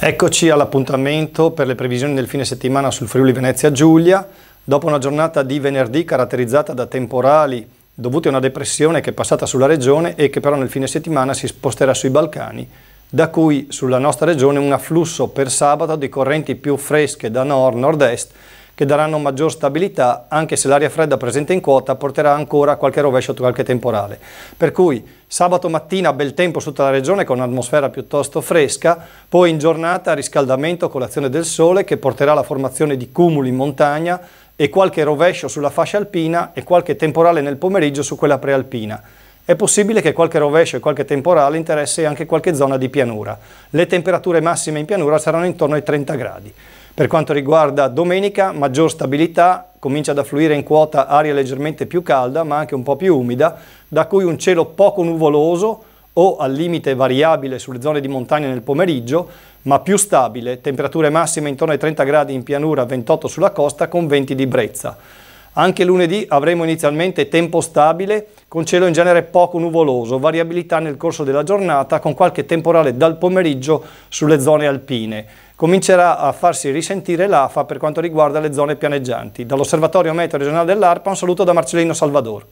Eccoci all'appuntamento per le previsioni del fine settimana sul Friuli Venezia Giulia. Dopo una giornata di venerdì caratterizzata da temporali dovuti a una depressione che è passata sulla regione e che però nel fine settimana si sposterà sui Balcani, da cui sulla nostra regione un afflusso per sabato di correnti più fresche da nord-nord-est che daranno maggior stabilità anche se l'aria fredda presente in quota porterà ancora qualche rovescio, qualche temporale. Per cui sabato mattina bel tempo sotto la regione con un'atmosfera piuttosto fresca, poi in giornata riscaldamento con l'azione del sole che porterà alla formazione di cumuli in montagna e qualche rovescio sulla fascia alpina e qualche temporale nel pomeriggio su quella prealpina è possibile che qualche rovescio e qualche temporale interessi anche qualche zona di pianura. Le temperature massime in pianura saranno intorno ai 30 gradi. Per quanto riguarda domenica, maggior stabilità, comincia ad affluire in quota aria leggermente più calda ma anche un po' più umida, da cui un cielo poco nuvoloso o al limite variabile sulle zone di montagna nel pomeriggio, ma più stabile, temperature massime intorno ai 30 gradi in pianura, 28 sulla costa con venti di brezza. Anche lunedì avremo inizialmente tempo stabile, con cielo in genere poco nuvoloso, variabilità nel corso della giornata con qualche temporale dal pomeriggio sulle zone alpine. Comincerà a farsi risentire l'AFA per quanto riguarda le zone pianeggianti. Dall'Osservatorio Meteo Regionale dell'ARPA un saluto da Marcellino Salvador.